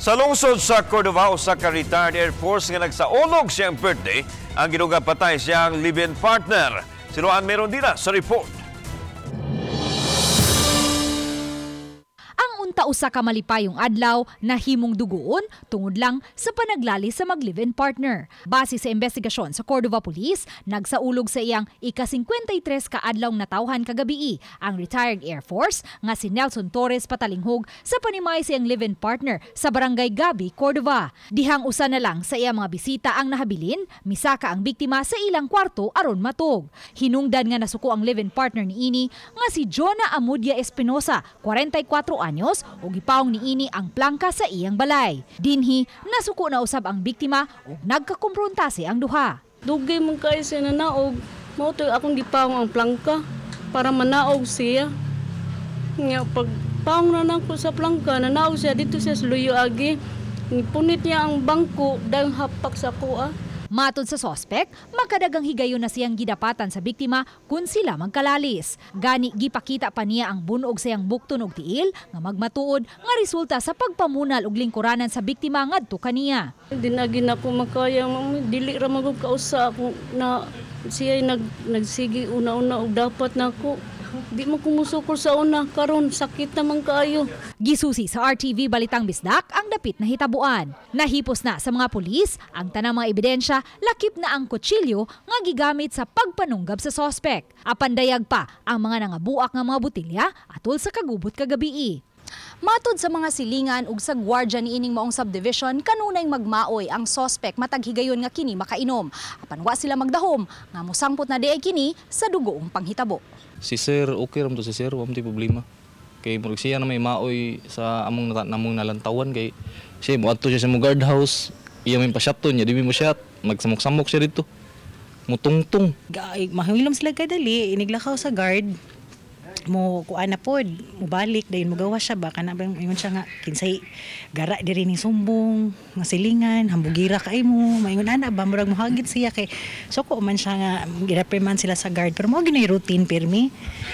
Sa lungsod sa Cordova, usa ka retired Air Force nga nagsaulog siyang birthday, ang ginugapatay siyang live-in partner. Sinuan meron dila sa report. punta usa ka malipayong adlaw na himong dugoon tungod lang sa panaglali sa mag-live-in partner. Base sa investigasyon sa Cordova Police, nagsaulog sa iyang ika-53 ka adlaw natawhan kagabi ang retired Air Force nga si Nelson Torres patalinghog sa panimay sa iyang live-in partner sa Barangay Gabi, Cordova. Dihang usa na lang sa iyang mga bisita ang nahabilin, misaka ang biktima sa ilang kwarto aron matog. Hinungdan nga nasuko ang live-in partner ni Ini nga si Jonah Amudia Espinosa, 44 anyos, Cruz o gipaong niini ang plangka sa iyang balay. Dinhi nasuko na usab ang biktima o nagkakumpronta si ang duha. Dugay man kay siya na naog, mao akong gipaong ang plangka para manaog siya. Nga pag paong na ko sa plangka, nanaog siya dito siya sa Luyo Agi. Punit niya ang bangko dahil hapak sa kuha. Matod sa sospek, makadagang higayon na siyang gidapatan sa biktima kung sila magkalalis. Gani gipakita pa niya ang bunog sayang bukton og tiil nga magmatuod nga resulta sa pagpamunal og lingkuranan sa biktima ngadto kaniya. Dinagin ako makaya dili ra magog kausa ako na siya nag nagsigi una-una og dapat na ako. Di mo kumusukol sa una, karon sakit naman kaayo. Gisusi sa RTV Balitang Bisdak ang dapit na hitabuan. Nahipos na sa mga pulis ang tanang mga ebidensya, lakip na ang kutsilyo nga gigamit sa pagpanunggab sa sospek. Apandayag pa ang mga nangabuak nga mga butilya atol sa kagubot kagabi. Matod sa mga silingan ug sa gwardiya ni ining maong subdivision kanunay magmaoy ang sospek matag higayon nga kini makainom. Apan wa sila magdahom nga mosangpot na diay kini sa dugoong panghitabo. Si sir okay ram si sir wa man problema. Kay murag siya na may maoy sa among namong nalantawan kay siya moadto siya sa mo guardhouse iya may pasyapton niya dibi mo shot magsamok-samok siya dito mutungtong. Mahilom sila kay dali, iniglakaw sa guard mo kuan na pod mo balik dayon mo gawa siya baka na bang ingon siya nga kinsay gara diri ni sumbong nga hambugira kay mo maingon ana ba murag mohagit siya kay so ko man siya nga gireprimand sila sa guard pero mo ginay routine pirmi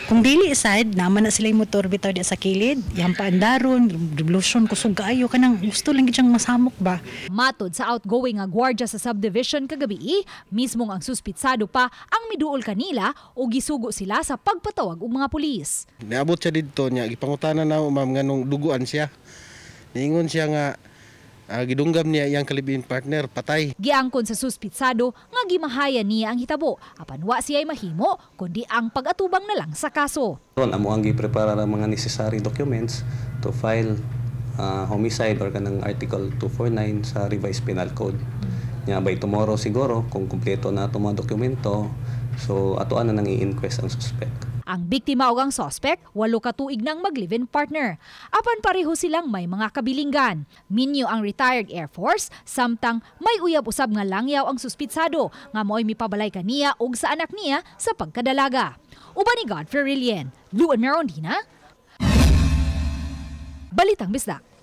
kung dili sad naman na sila yung motor bitaw di sa kilid yang paandaron revolution kusog kaayo kanang gusto lang gid masamok ba matod sa outgoing nga gwardiya sa subdivision kagabi eh, mismo ang suspitsado pa ang miduol kanila o gisugo sila sa pagpatawag og mga pulis Police. Naabot siya dito niya, gipangutana na ma'am nga nung duguan siya. Ningon siya nga, Uh, gidunggam niya iyang kalibin partner patay. Giangkon sa suspitsado nga gimahaya niya ang hitabo apan wa siya mahimo kundi ang pagatubang na lang sa kaso. Ron amo ang giprepara ang mga necessary documents to file uh, homicide or kanang article 249 sa revised penal code. Hmm. Nga by tomorrow siguro kung kumpleto na ato mga dokumento so atoan na nang i-inquest ang suspect. Ang biktima o ang sospek, walo katuig ng mag-live-in partner. Apan pareho silang may mga kabilinggan. Minyo ang retired Air Force, samtang may uyab-usab nga langyaw ang suspitsado nga mo'y mipabalay niya og sa anak niya sa pagkadalaga. Uba ni Godfrey Rillian, and Merondina, Balitang Bisdak.